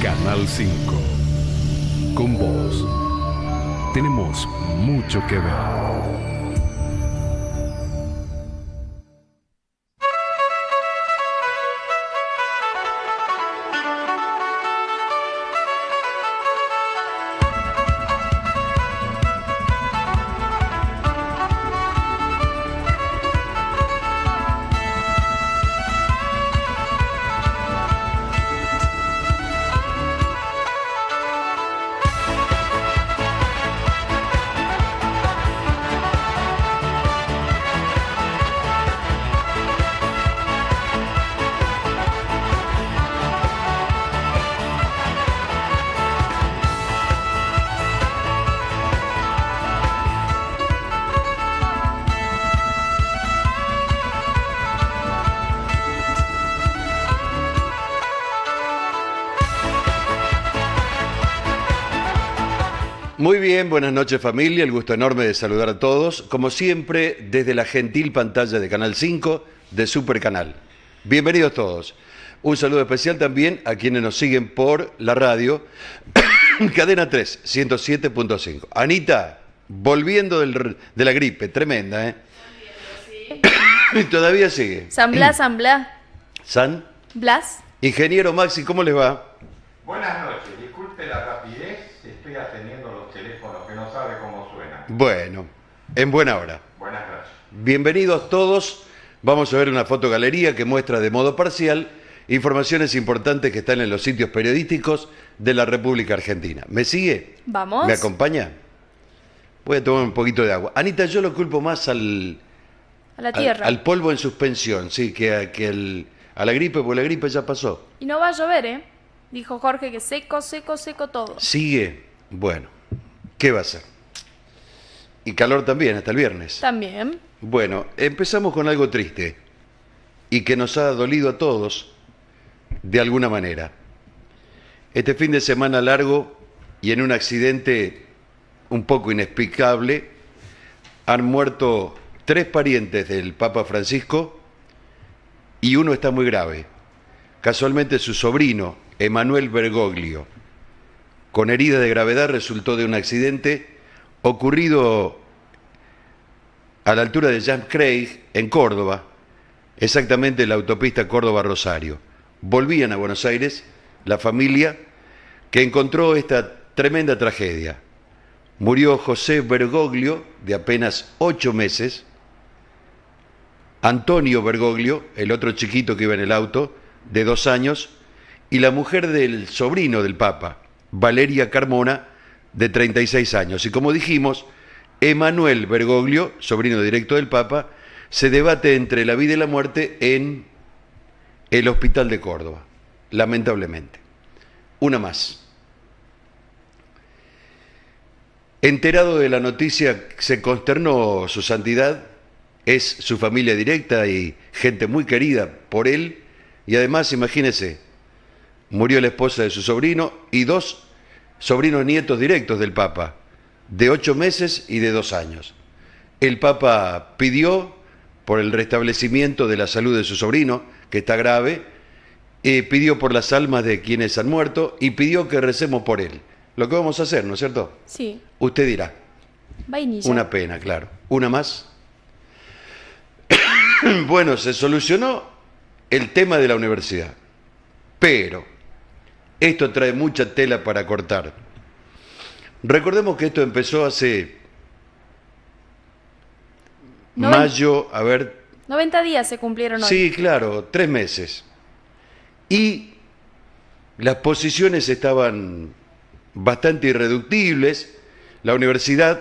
Canal 5. Con vos tenemos mucho que ver. Muy bien, buenas noches familia, el gusto enorme de saludar a todos, como siempre desde la gentil pantalla de Canal 5 de Super Canal. Bienvenidos todos. Un saludo especial también a quienes nos siguen por la radio Cadena 3, 107.5. Anita, volviendo del, de la gripe, tremenda, ¿eh? Y Todavía sigue. San Blas, San Blas. ¿San? Blas. Ingeniero Maxi, ¿cómo les va? Buenas noches, disculpe la Bueno, en buena hora. Buenas noches. Bienvenidos todos. Vamos a ver una fotogalería que muestra de modo parcial informaciones importantes que están en los sitios periodísticos de la República Argentina. ¿Me sigue? Vamos. ¿Me acompaña? Voy a tomar un poquito de agua. Anita, yo lo culpo más al... A la tierra. Al, polvo en suspensión, sí, que, a, que a la gripe, porque la gripe ya pasó. Y no va a llover, ¿eh? Dijo Jorge que seco, seco, seco todo. Sigue. Bueno, ¿qué va a ser? Y calor también, hasta el viernes. También. Bueno, empezamos con algo triste y que nos ha dolido a todos de alguna manera. Este fin de semana largo y en un accidente un poco inexplicable han muerto tres parientes del Papa Francisco y uno está muy grave. Casualmente su sobrino, Emanuel Bergoglio, con herida de gravedad resultó de un accidente ocurrido a la altura de Jam Craig, en Córdoba, exactamente la autopista Córdoba-Rosario. Volvían a Buenos Aires la familia que encontró esta tremenda tragedia. Murió José Bergoglio, de apenas ocho meses, Antonio Bergoglio, el otro chiquito que iba en el auto, de dos años, y la mujer del sobrino del Papa, Valeria Carmona, de 36 años. Y como dijimos, Emanuel Bergoglio, sobrino directo del Papa, se debate entre la vida y la muerte en el Hospital de Córdoba, lamentablemente. Una más. Enterado de la noticia, se consternó su santidad, es su familia directa y gente muy querida por él, y además, imagínese, murió la esposa de su sobrino y dos sobrinos nietos directos del Papa, de ocho meses y de dos años. El Papa pidió por el restablecimiento de la salud de su sobrino, que está grave, eh, pidió por las almas de quienes han muerto y pidió que recemos por él. Lo que vamos a hacer, ¿no es cierto? Sí. Usted dirá. Vainilla. Una pena, claro. Una más. bueno, se solucionó el tema de la universidad. Pero esto trae mucha tela para cortar. Recordemos que esto empezó hace mayo, a ver... 90 días se cumplieron Sí, claro, tres meses. Y las posiciones estaban bastante irreductibles. La universidad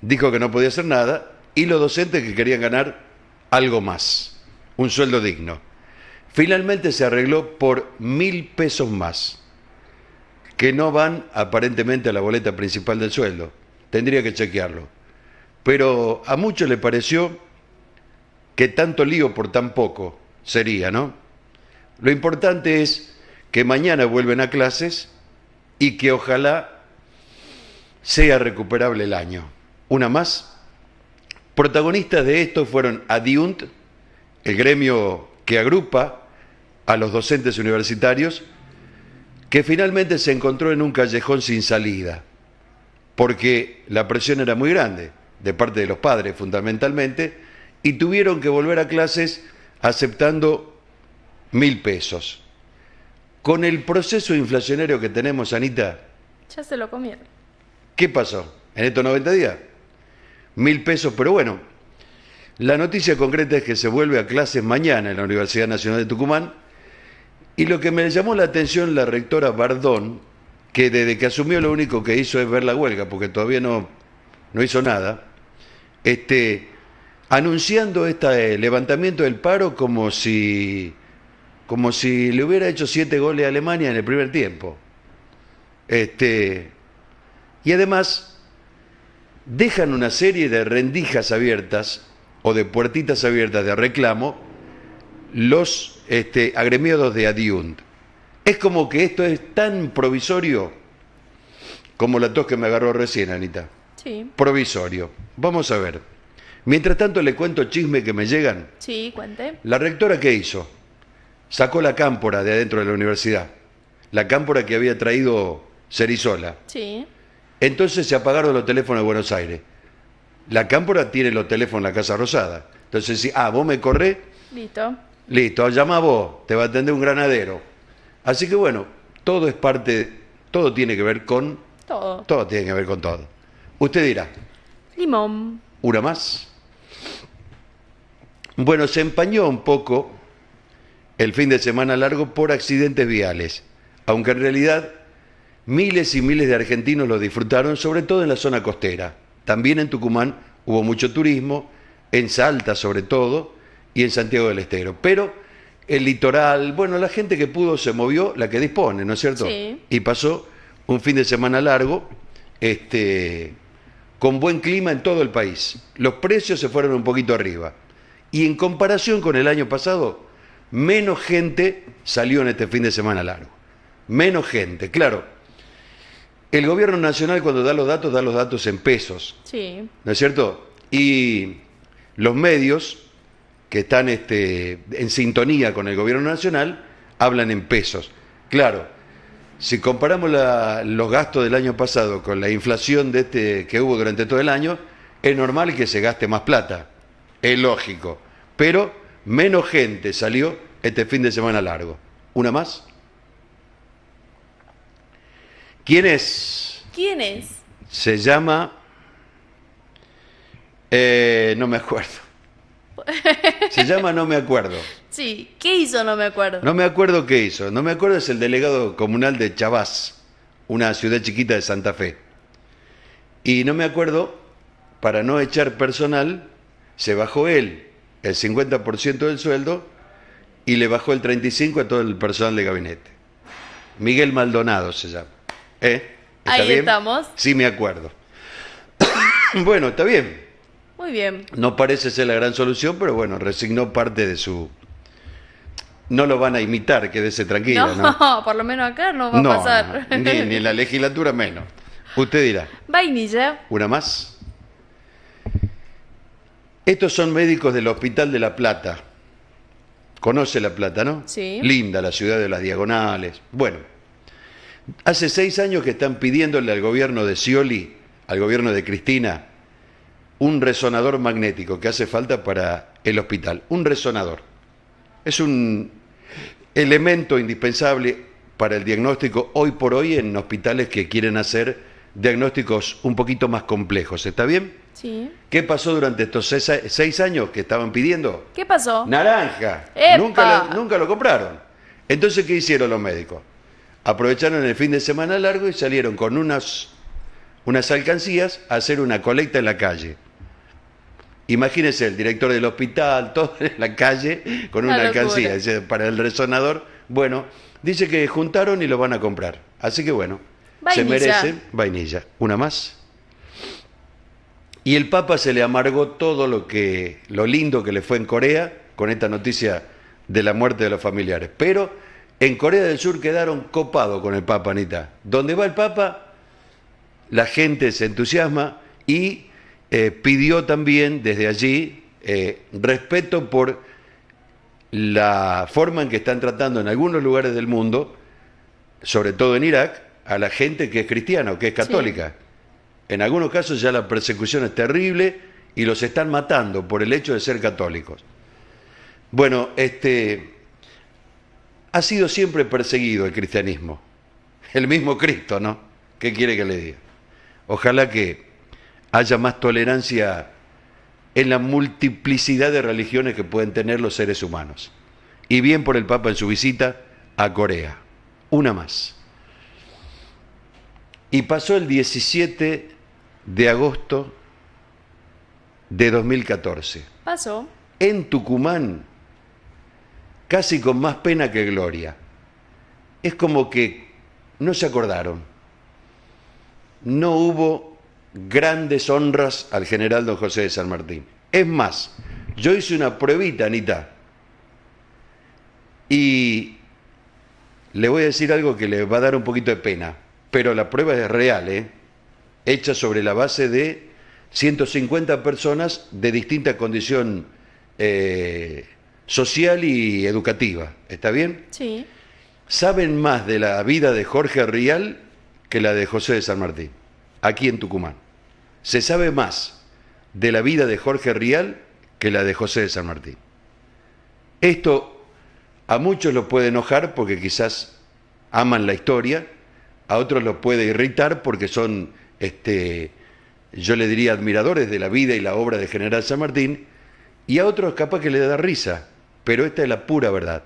dijo que no podía hacer nada y los docentes que querían ganar algo más, un sueldo digno. Finalmente se arregló por mil pesos más que no van aparentemente a la boleta principal del sueldo. Tendría que chequearlo. Pero a muchos le pareció que tanto lío por tan poco sería, ¿no? Lo importante es que mañana vuelven a clases y que ojalá sea recuperable el año. Una más. Protagonistas de esto fueron Adiunt, el gremio que agrupa a los docentes universitarios, que finalmente se encontró en un callejón sin salida, porque la presión era muy grande, de parte de los padres fundamentalmente, y tuvieron que volver a clases aceptando mil pesos. Con el proceso inflacionario que tenemos, Anita. Ya se lo comieron. ¿Qué pasó en estos 90 días? Mil pesos, pero bueno, la noticia concreta es que se vuelve a clases mañana en la Universidad Nacional de Tucumán y lo que me llamó la atención la rectora Bardón, que desde que asumió lo único que hizo es ver la huelga, porque todavía no, no hizo nada, este, anunciando este levantamiento del paro como si, como si le hubiera hecho siete goles a Alemania en el primer tiempo. Este, y además, dejan una serie de rendijas abiertas o de puertitas abiertas de reclamo los este, agremiados de Adiunt. Es como que esto es tan provisorio como la tos que me agarró recién, Anita. Sí. Provisorio. Vamos a ver. Mientras tanto le cuento chisme que me llegan. Sí, cuente. La rectora qué hizo? Sacó la cámpora de adentro de la universidad. La cámpora que había traído Cerizola. Sí. Entonces se apagaron los teléfonos de Buenos Aires. La cámpora tiene los teléfonos en la Casa Rosada. Entonces, si ah, vos me corré. Listo. Listo, llama vos, te va a atender un granadero. Así que bueno, todo es parte, todo tiene que ver con... Todo. Todo tiene que ver con todo. Usted dirá. Limón. Una más. Bueno, se empañó un poco el fin de semana largo por accidentes viales, aunque en realidad miles y miles de argentinos lo disfrutaron, sobre todo en la zona costera. También en Tucumán hubo mucho turismo, en Salta sobre todo, y en Santiago del Estero. Pero el litoral, bueno, la gente que pudo se movió, la que dispone, ¿no es cierto? Sí. Y pasó un fin de semana largo, este, con buen clima en todo el país. Los precios se fueron un poquito arriba. Y en comparación con el año pasado, menos gente salió en este fin de semana largo. Menos gente, claro. El gobierno nacional cuando da los datos, da los datos en pesos. Sí. ¿No es cierto? Y los medios que están este, en sintonía con el gobierno nacional, hablan en pesos. Claro, si comparamos los gastos del año pasado con la inflación de este que hubo durante todo el año, es normal que se gaste más plata, es lógico, pero menos gente salió este fin de semana largo. ¿Una más? ¿Quién es? ¿Quién es? Se llama... Eh, no me acuerdo. Se llama No me acuerdo. Sí, ¿qué hizo No me acuerdo? No me acuerdo qué hizo. No me acuerdo es el delegado comunal de Chavás, una ciudad chiquita de Santa Fe. Y no me acuerdo, para no echar personal, se bajó él el 50% del sueldo y le bajó el 35% a todo el personal de gabinete. Miguel Maldonado se llama. ¿Eh? Ahí estamos. Sí, me acuerdo. bueno, está bien. Muy bien. No parece ser la gran solución, pero bueno, resignó parte de su... No lo van a imitar, quédese tranquilo. No, ¿no? por lo menos acá no va a pasar. ni, en la legislatura menos. Usted dirá. Vainilla. Una más. Estos son médicos del Hospital de La Plata. Conoce La Plata, ¿no? Sí. Linda, la ciudad de las diagonales. Bueno, hace seis años que están pidiéndole al gobierno de Scioli, al gobierno de Cristina, un resonador magnético que hace falta para el hospital. Un resonador. Es un elemento indispensable para el diagnóstico hoy por hoy en hospitales que quieren hacer diagnósticos un poquito más complejos. ¿Está bien? Sí. ¿Qué pasó durante estos seis, años que estaban pidiendo? ¿Qué pasó? Naranja. Nunca lo, nunca lo compraron. Entonces, ¿qué hicieron los médicos? Aprovecharon el fin de semana largo y salieron con unas, unas alcancías a hacer una colecta en la calle. Imagínense, el director del hospital, todo en la calle, con una, alcancía para el resonador. Bueno, dice que juntaron y lo van a comprar. Así que bueno, se merece vainilla. Una más. Y el Papa se le amargó todo lo que lo lindo que le fue en Corea con esta noticia de la muerte de los familiares. Pero en Corea del Sur quedaron copados con el Papa Anita. Donde va el Papa, la gente se entusiasma y eh, pidió también desde allí eh, respeto por la forma en que están tratando en algunos lugares del mundo, sobre todo en Irak, a la gente que es cristiana o que es católica. En algunos casos ya la persecución es terrible y los están matando por el hecho de ser católicos. Bueno, este ha sido siempre perseguido el cristianismo. El mismo Cristo, ¿no? ¿Qué quiere que le diga? Ojalá que haya más tolerancia en la multiplicidad de religiones que pueden tener los seres humanos. Y bien por el Papa en su visita a Corea. Una más. Y pasó el 17 de agosto de 2014. Pasó. En Tucumán, casi con más pena que gloria. Es como que no se acordaron. No hubo grandes honras al general don José de San Martín. Es más, yo hice una pruebita, Anita, y le voy a decir algo que le va a dar un poquito de pena, pero la prueba es real, ¿eh? hecha sobre la base de 150 personas de distinta condición eh, social y educativa. ¿Está bien? Sí. Saben más de la vida de Jorge Rial que la de José de San Martín aquí en Tucumán. Se sabe más de la vida de Jorge Rial que la de José de San Martín. Esto a muchos lo puede enojar porque quizás aman la historia, a otros lo puede irritar porque son, este, yo le diría, admiradores de la vida y la obra de General San Martín, y a otros capaz que le da risa, pero esta es la pura verdad.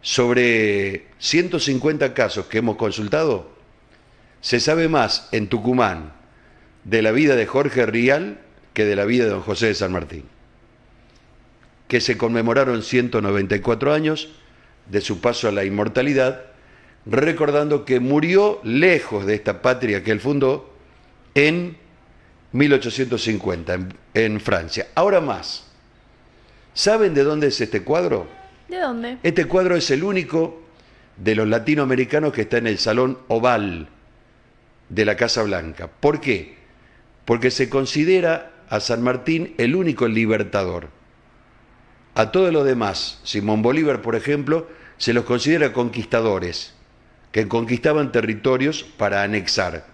Sobre 150 casos que hemos consultado, se sabe más en Tucumán de la vida de Jorge Rial que de la vida de don José de San Martín, que se conmemoraron 194 años de su paso a la inmortalidad, recordando que murió lejos de esta patria que él fundó en 1850, en, Francia. Ahora más, ¿saben de dónde es este cuadro? ¿De dónde? Este cuadro es el único de los latinoamericanos que está en el Salón Oval de la Casa Blanca. ¿Por qué? Porque se considera a San Martín el único libertador. A todos los demás, Simón Bolívar, por ejemplo, se los considera conquistadores, que conquistaban territorios para anexar.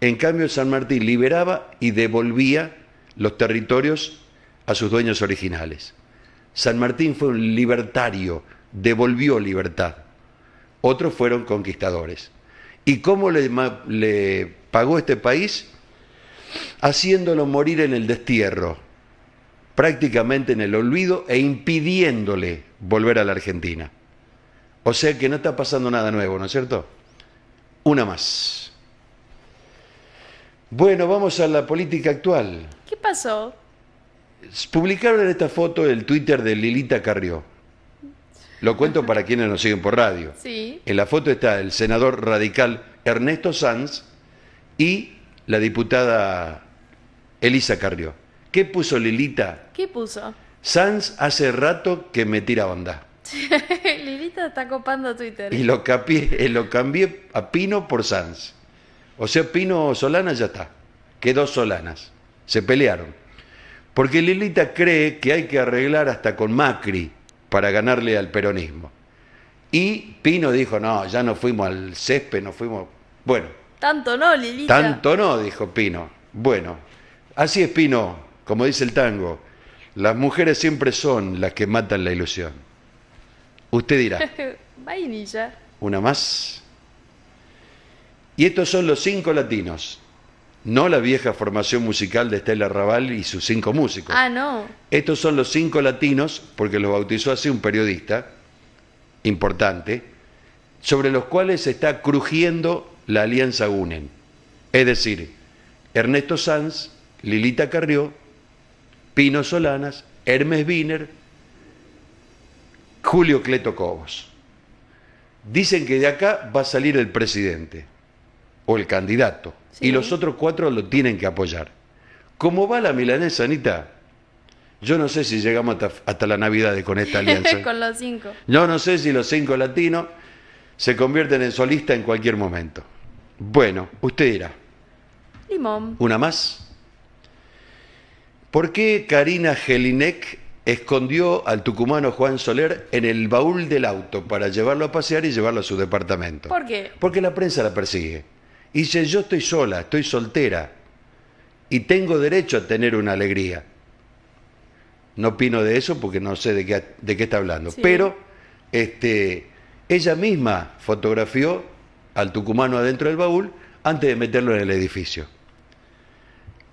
En cambio, San Martín liberaba y devolvía los territorios a sus dueños originales. San Martín fue un libertario, devolvió libertad. Otros fueron conquistadores. ¿Y cómo le, pagó este país? Haciéndolo morir en el destierro, prácticamente en el olvido e impidiéndole volver a la Argentina. O sea que no está pasando nada nuevo, ¿no es cierto? Una más. Bueno, vamos a la política actual. ¿Qué pasó? Publicaron en esta foto el Twitter de Lilita Carrió. Lo cuento para quienes nos siguen por radio. Sí. En la foto está el senador radical Ernesto Sanz y la diputada Elisa Carrió. ¿Qué puso Lilita? ¿Qué puso? Sanz hace rato que me tira onda. Lilita está copando Twitter. Y eh, lo, cambié a Pino por Sanz. O sea, Pino Solana ya está. Quedó Solanas. Se pelearon. Porque Lilita cree que hay que arreglar hasta con Macri para ganarle al peronismo. Y Pino dijo, no, ya no fuimos al césped, no fuimos... Bueno. Tanto no, Lilita. Tanto no, dijo Pino. Bueno, así es Pino, como dice el tango. Las mujeres siempre son las que matan la ilusión. Usted dirá. Vainilla. Una más. Y estos son los cinco latinos. No la vieja formación musical de Estela Raval y sus cinco músicos. Ah, no. Estos son los cinco latinos, porque los bautizó así un periodista importante, sobre los cuales se está crujiendo la alianza UNEN. Es decir, Ernesto Sanz, Lilita Carrió, Pino Solanas, Hermes Wiener, Julio Cleto Cobos. Dicen que de acá va a salir el presidente o el candidato. Y los otros cuatro lo tienen que apoyar. ¿Cómo va la milanesa, Anita? Yo no sé si llegamos hasta, la Navidad con esta alianza. con los cinco. Yo no sé si los cinco latinos se convierten en solista en cualquier momento. Bueno, usted dirá. Limón. ¿Una más? ¿Por qué Karina Gelinek escondió al tucumano Juan Soler en el baúl del auto para llevarlo a pasear y llevarlo a su departamento? ¿Por qué? Porque la prensa la persigue. Y dice, yo estoy sola, estoy soltera y tengo derecho a tener una alegría. No opino de eso porque no sé de qué, de qué está hablando. Pero este, ella misma fotografió al tucumano adentro del baúl antes de meterlo en el edificio.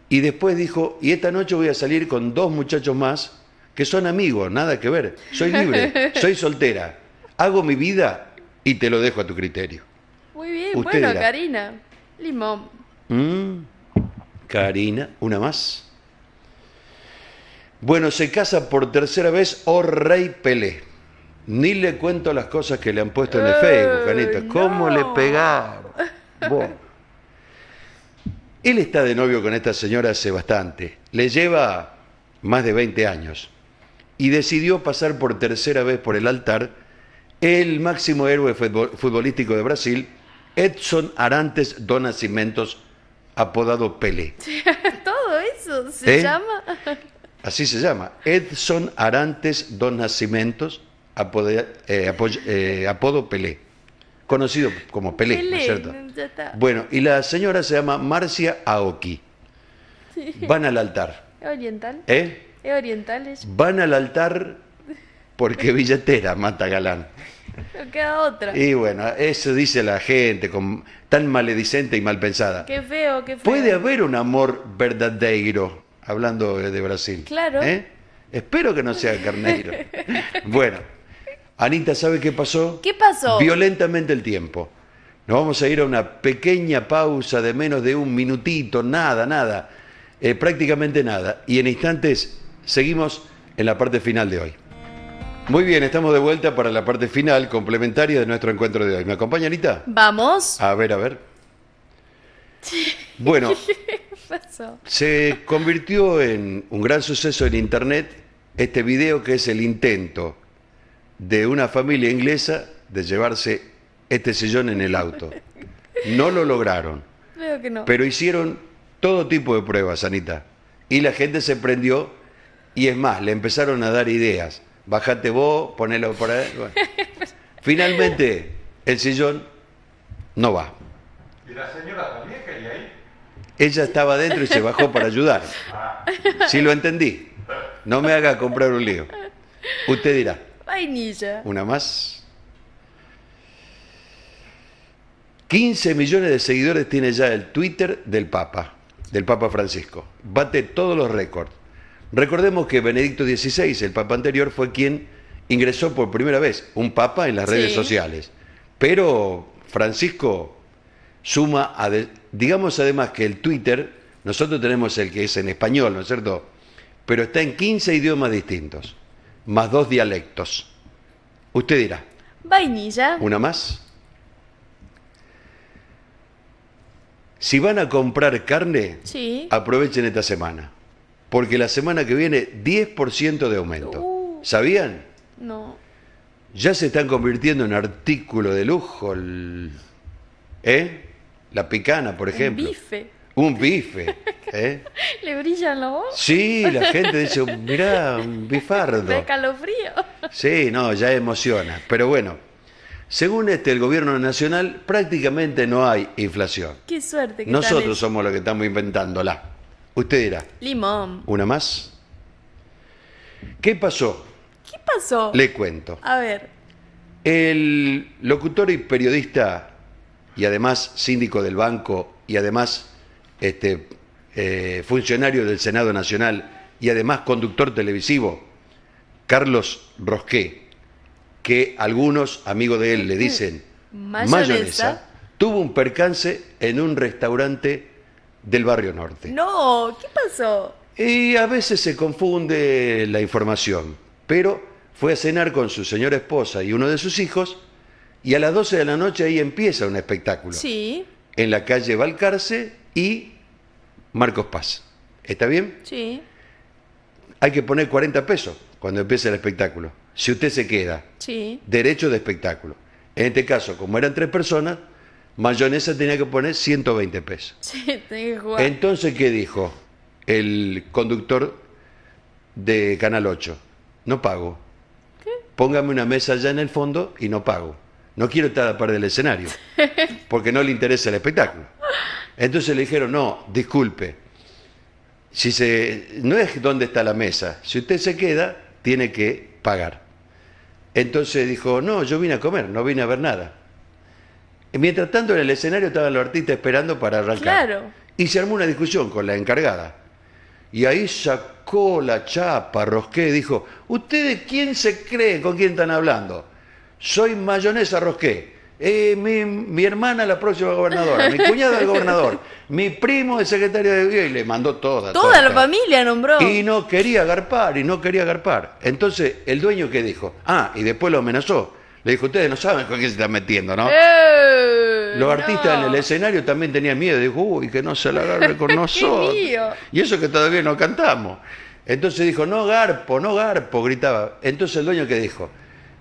Y después dijo, y esta noche voy a salir con dos muchachos más que son amigos, nada que ver. Soy libre, soy soltera. Hago mi vida y te lo dejo a tu criterio. Muy bien, Usted bueno, Karina. Limón. Mm. Karina, una más. Bueno, se casa por tercera vez o oh, Rey Pelé. Ni le cuento las cosas que le han puesto en el Facebook, Anita. ¿Cómo le pegaron? Él está de novio con esta señora hace bastante. Le lleva más de 20 años. Y decidió pasar por tercera vez por el altar el máximo héroe futbolístico de Brasil, Edson Arantes Donacimentos, apodado Pelé. Todo eso se ¿Eh? llama. Así se llama. Edson Arantes Donacimentos, eh, eh, apodo Pelé. Conocido como Pelé, ¿no es cierto? Bueno, y la señora se llama Marcia Aoki. Van al altar. Oriental. ¿Eh? orientales. Van al altar porque billetera mata galán otra. Y bueno, eso dice la gente, con, tan maledicente y mal pensada. Qué feo, qué feo. Puede haber un amor verdadero, hablando de Brasil. Claro. ¿eh? Espero que no sea carneiro. bueno, Anita, ¿sabe qué pasó? ¿Qué pasó? Violentamente el tiempo. Nos vamos a ir a una pequeña pausa de menos de un minutito, nada, nada, eh, prácticamente nada. Y en instantes seguimos en la parte final de hoy. Muy bien, estamos de vuelta para la parte final, complementaria de nuestro encuentro de hoy. ¿Me acompaña, Anita? Vamos. A ver, a ver. Bueno, se convirtió en un gran suceso en Internet este video que es el intento de una familia inglesa de llevarse este sillón en el auto. No lo lograron. que no. Pero hicieron todo tipo de pruebas, Anita. Y la gente se prendió y es más, le empezaron a dar ideas bajate vos, ponelo por ahí. Finalmente, el sillón no va. ¿Y la señora también quería Ella estaba adentro y se bajó para ayudar. Si ah. Sí lo entendí. No me haga comprar un lío. Usted dirá. Vainilla. Una más. 15 millones de seguidores tiene ya el Twitter del Papa, del Papa Francisco. Bate todos los récords. Recordemos que Benedicto XVI, el papa anterior, fue quien ingresó por primera vez un papa en las redes sociales. Pero Francisco suma, a digamos además que el Twitter, nosotros tenemos el que es en español, ¿no es cierto? Pero está en 15 idiomas distintos, más dos dialectos. Usted dirá. Vainilla. Una más. Si van a comprar carne, aprovechen esta semana porque la semana que viene 10% de aumento. Uh. ¿Sabían? No. Ya se están convirtiendo en artículo de lujo. ¿Eh? La picana, por ejemplo. Un bife. Un bife. ¿eh? ¿Le brillan los ojos? Sí, la gente dice, mirá, un bifardo. De calofrío. Sí, no, ya emociona. Pero bueno, según este, el gobierno nacional prácticamente no hay inflación. Qué suerte. Que Nosotros somos los que estamos inventándola. Usted era? Limón. ¿Una más? ¿Qué pasó? ¿Qué pasó? Le cuento. A ver. El locutor y periodista, y además síndico del banco, y además este, eh, funcionario del Senado Nacional, y además conductor televisivo, Carlos Rosqué, que algunos amigos de él le dicen mayonesa tuvo un percance en un restaurante del barrio norte. No, ¿qué pasó? Y a veces se confunde la información, pero fue a cenar con su señora esposa y uno de sus hijos y a las 12 de la noche ahí empieza un espectáculo. Sí. En la calle Valcarce y Marcos Paz. ¿Está bien? Sí. Hay que poner 40 pesos cuando empieza el espectáculo. Si usted se queda. Sí. Derecho de espectáculo. En este caso, como eran tres personas, mayonesa tenía que poner 120 pesos. Entonces, ¿qué dijo el conductor de Canal 8? No pago. ¿Qué? Póngame una mesa allá en el fondo y no pago. No quiero estar a del escenario, porque no le interesa el espectáculo. Entonces le dijeron, no, disculpe, si se, no es dónde está la mesa, si usted se queda, tiene que pagar. Entonces dijo, no, yo vine a comer, no vine a ver nada. Mientras tanto, en el escenario estaban los artistas esperando para arrancar. Claro. Y se armó una discusión con la encargada. Y ahí sacó la chapa, Rosqué, y dijo, ¿ustedes quién se creen? ¿Con quién están hablando? Soy mayonesa Rosqué. Eh, mi, hermana la próxima gobernadora, mi cuñada el gobernador, mi primo el secretario de y le mandó toda. Toda, la familia nombró. Y no quería agarpar, y no quería agarpar Entonces, el dueño que dijo, ah, y después lo amenazó, le dijo, ustedes no saben con quién se están metiendo, ¿no? ¡Eh! Los artistas en el escenario también tenían miedo. Dijo, uy, que no se la agarre con nosotros. y eso que todavía no cantamos. Entonces dijo, no garpo, no garpo, gritaba. Entonces el dueño que dijo,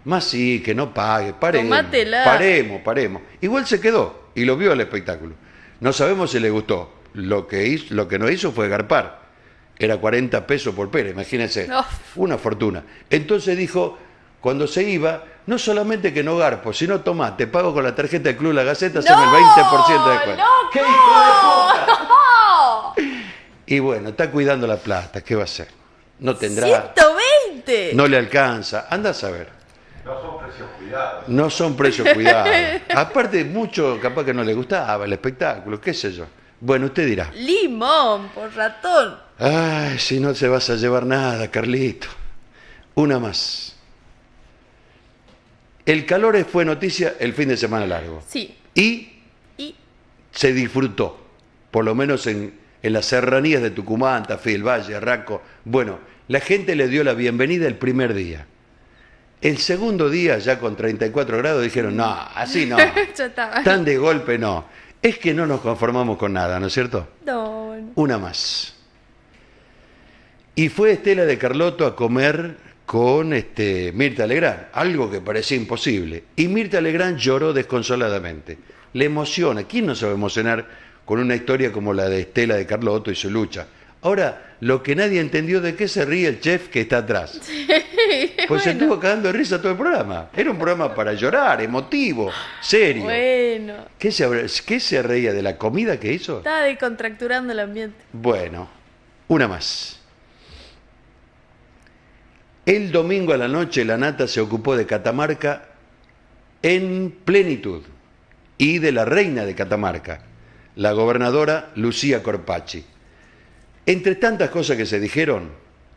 más sí, que no pague, paremos, paremos, paremos. Igual se quedó y lo vio el espectáculo. No sabemos si le gustó. Lo que, hizo, lo que no hizo fue garpar. Era 40 pesos por pera, imagínense. Una fortuna. Entonces dijo, cuando se iba, no solamente que no garpo, sino toma te pago con la tarjeta del Club La Gaceta, son el 20% de ¡Loco! ¡Qué hijo Y bueno, está cuidando la plata, ¿qué va a hacer? No tendrá. ¡120! No le alcanza, anda a saber. No son precios cuidados. No son precios cuidados. Aparte, mucho capaz que no le gustaba el espectáculo, qué sé yo. Bueno, usted dirá. Limón, por ratón. Ay, si no se vas a llevar nada, Carlito. Una más. El calor fue noticia el fin de semana largo. Sí. Y, se disfrutó, por lo menos en, las serranías de Tucumán, Tafí, el Valle, Arranco. Bueno, la gente le dio la bienvenida el primer día. El segundo día, ya con 34 grados, dijeron, no, así no. Tan de golpe no. Es que no nos conformamos con nada, ¿no es cierto? No. Una más. Y fue Estela de Carloto a comer con este, Mirta Legrand, algo que parecía imposible. Y Mirta Legrand lloró desconsoladamente. Le emociona. ¿Quién no sabe emocionar con una historia como la de Estela de Carlotto y su lucha? Ahora, lo que nadie entendió de qué se ríe el chef que está atrás. pues se estuvo cagando de risa todo el programa. Era un programa para llorar, emotivo, serio. Bueno. ¿Qué se, qué se reía de la comida que hizo? Estaba descontracturando el ambiente. Bueno, una más. El domingo a la noche la nata se ocupó de Catamarca en plenitud y de la reina de Catamarca, la gobernadora Lucía Corpacci. Entre tantas cosas que se dijeron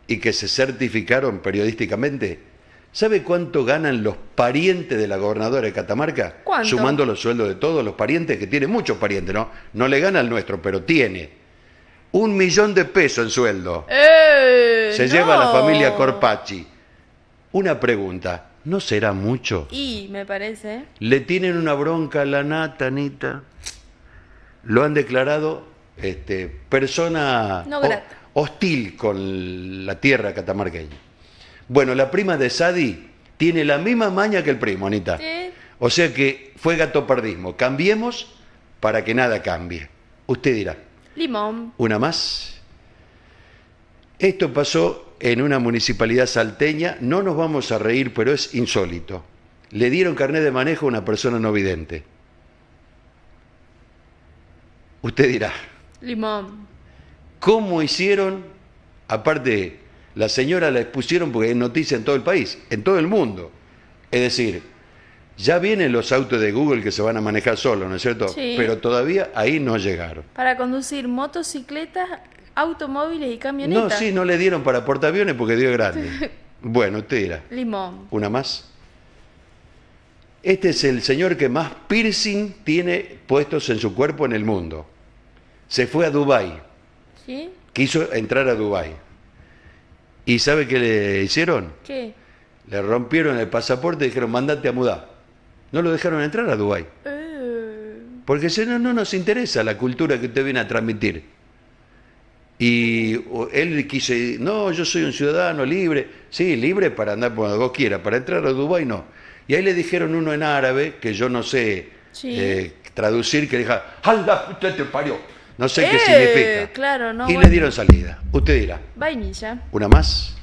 y que se certificaron periodísticamente, ¿sabe cuánto ganan los parientes de la gobernadora de Catamarca? Sumando los sueldos de todos los parientes, que tiene muchos parientes, ¿no? No le gana al nuestro, pero tiene un millón de pesos en sueldo. Eh, Se lleva a la familia Corpacci. Una pregunta, ¿no será mucho? Y, me parece. Le tienen una bronca a la nata, Anita. Lo han declarado este, persona hostil con la tierra catamarqueña. Bueno, la prima de Sadi tiene la misma maña que el primo, Anita. O sea que fue gatopardismo. Cambiemos para que nada cambie. Usted dirá. Limón. Una más. Esto pasó en una municipalidad salteña, no nos vamos a reír, pero es insólito. Le dieron carnet de manejo a una persona no vidente. Usted dirá. Limón. ¿Cómo hicieron? Aparte, la señora la expusieron porque es noticia en todo el país, en todo el mundo. Es decir, ya vienen los autos de Google que se van a manejar solos, ¿no es cierto? Pero todavía ahí no llegaron. Para conducir motocicletas, automóviles y camionetas. No, sí, no le dieron para portaaviones porque dio grande. bueno, usted dirá. Limón. Una más. Este es el señor que más piercing tiene puestos en su cuerpo en el mundo. Se fue a Dubái. ¿Sí? Quiso entrar a Dubái. ¿Y sabe qué le hicieron? ¿Qué? Le rompieron el pasaporte y dijeron, mandate a mudar. No lo dejaron entrar a Dubái. Eh. Porque si no, no nos interesa la cultura que usted viene a transmitir. Y él quiso, no, yo soy un ciudadano libre. Sí, libre para andar por donde vos quiera, para entrar a Dubái no. Y ahí le dijeron uno en árabe, que yo no sé eh, traducir, que le dijo, usted te parió! No sé qué eh, significa. Claro, no, y le dieron salida. Usted dirá. Vainilla. Una más.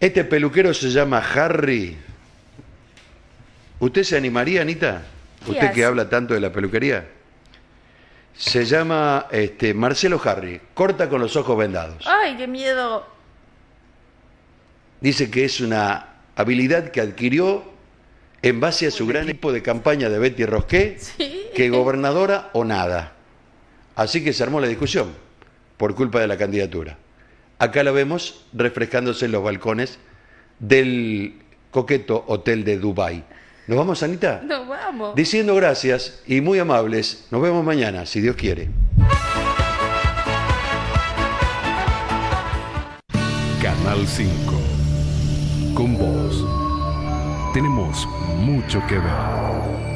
Este peluquero se llama Harry ¿Usted se animaría, Anita? Usted que habla tanto de la peluquería. Se llama este, Marcelo Harry, corta con los ojos vendados. Ay, qué miedo. Dice que es una habilidad que adquirió en base a su gran equipo de campaña de Betty Rosqué, que gobernadora o nada. Así que se armó la discusión por culpa de la candidatura. Acá la vemos refrescándose en los balcones del coqueto hotel de Dubái. ¿Nos vamos, Anita? Nos vamos. Diciendo gracias y muy amables. Nos vemos mañana, si Dios quiere. Canal 5. Con vos tenemos mucho que ver.